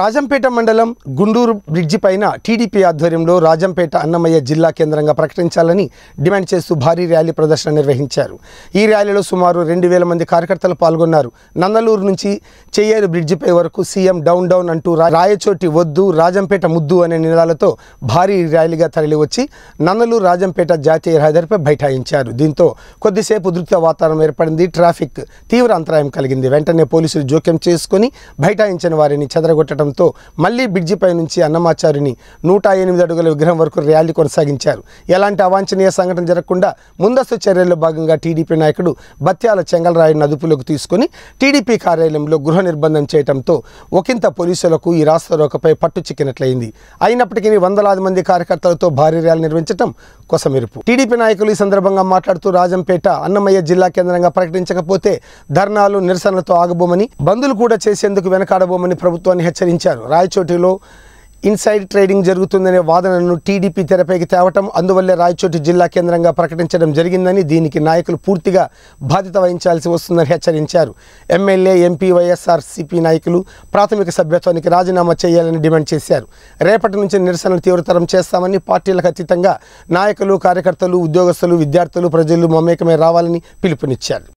రాజంపేట మండలం గుండూరు బ్రిడ్జి పైన టీడీపీ ఆధ్వర్యంలో రాజంపేట అన్నమయ్య జిల్లా కేంద్రంగా ప్రకటించాలని డిమాండ్ చేస్తూ భారీ ర్యాలీ ప్రదర్శన నిర్వహించారు ఈ ర్యాలీలో సుమారు రెండు వేల మంది కార్యకర్తలు పాల్గొన్నారు నందలూరు నుంచి చెయ్యేరు బ్రిడ్జిపై వరకు సీఎం డౌన్ డౌన్ అంటూ రాయచోటి వద్దు రాజంపేట ముద్దు అనే నినాదాలతో భారీ ర్యాలీగా తరలివచ్చి నందలూరు రాజంపేట జాతీయ రహదారిపై బైఠాయించారు దీంతో కొద్దిసేపు ఉద్రిక్త వాతావరణం ఏర్పడింది ట్రాఫిక్ తీవ్ర అంతరాయం కలిగింది వెంటనే పోలీసులు జోక్యం చేసుకుని బైఠాయించిన వారిని చెదరగొట్టడం ఉండటంతో మళ్లీ బ్రిడ్జిపై నుంచి అన్నమాచారిని నూట ఎనిమిది అడుగుల విగ్రహం వరకు ర్యాలీ కొనసాగించారు ఎలాంటి అవాంఛనీయ సంఘటన జరగకుండా ముందస్తు చర్యల్లో భాగంగా టీడీపీ నాయకుడు బత్యాల చెంగలరాయుడిని అదుపులోకి తీసుకుని టీడీపీ కార్యాలయంలో గృహ నిర్బంధం చేయడంతో ఒకంత పోలీసులకు ఈ రాస్తారోకపై పట్టు చిక్కినట్లయింది అయినప్పటికీ వందలాది మంది కార్యకర్తలతో భారీ ర్యాలీ నిర్వహించడం కొసమెరుపు టీడీపీ నాయకులు ఈ సందర్భంగా మాట్లాడుతూ రాజంపేట అన్నమయ్య జిల్లా కేంద్రంగా ప్రకటించకపోతే ధర్నాలు నిరసనలతో ఆగబోమని బంధులు కూడా చేసేందుకు వెనకాడబోమని ప్రభుత్వాన్ని హెచ్చరించారు హెచ్చరించారు రాయచోటిలో ఇన్సైడ్ ట్రేడింగ్ జరుగుతుందనే వాదనను టీడీపీ తెరపైకి తేవటం అందువల్లే రాయచోటి జిల్లా కేంద్రంగా ప్రకటించడం జరిగిందని దీనికి నాయకులు పూర్తిగా బాధ్యత వహించాల్సి వస్తుందని హెచ్చరించారు ఎమ్మెల్యే ఎంపీ వైఎస్ఆర్సీపీ నాయకులు ప్రాథమిక సభ్యత్వానికి రాజీనామా చేయాలని డిమాండ్ చేశారు రేపటి నుంచి నిరసనలు తీవ్రతరం చేస్తామని పార్టీలకు అతీతంగా నాయకులు కార్యకర్తలు ఉద్యోగస్తులు విద్యార్థులు ప్రజలు మమేకమే రావాలని పిలుపునిచ్చారు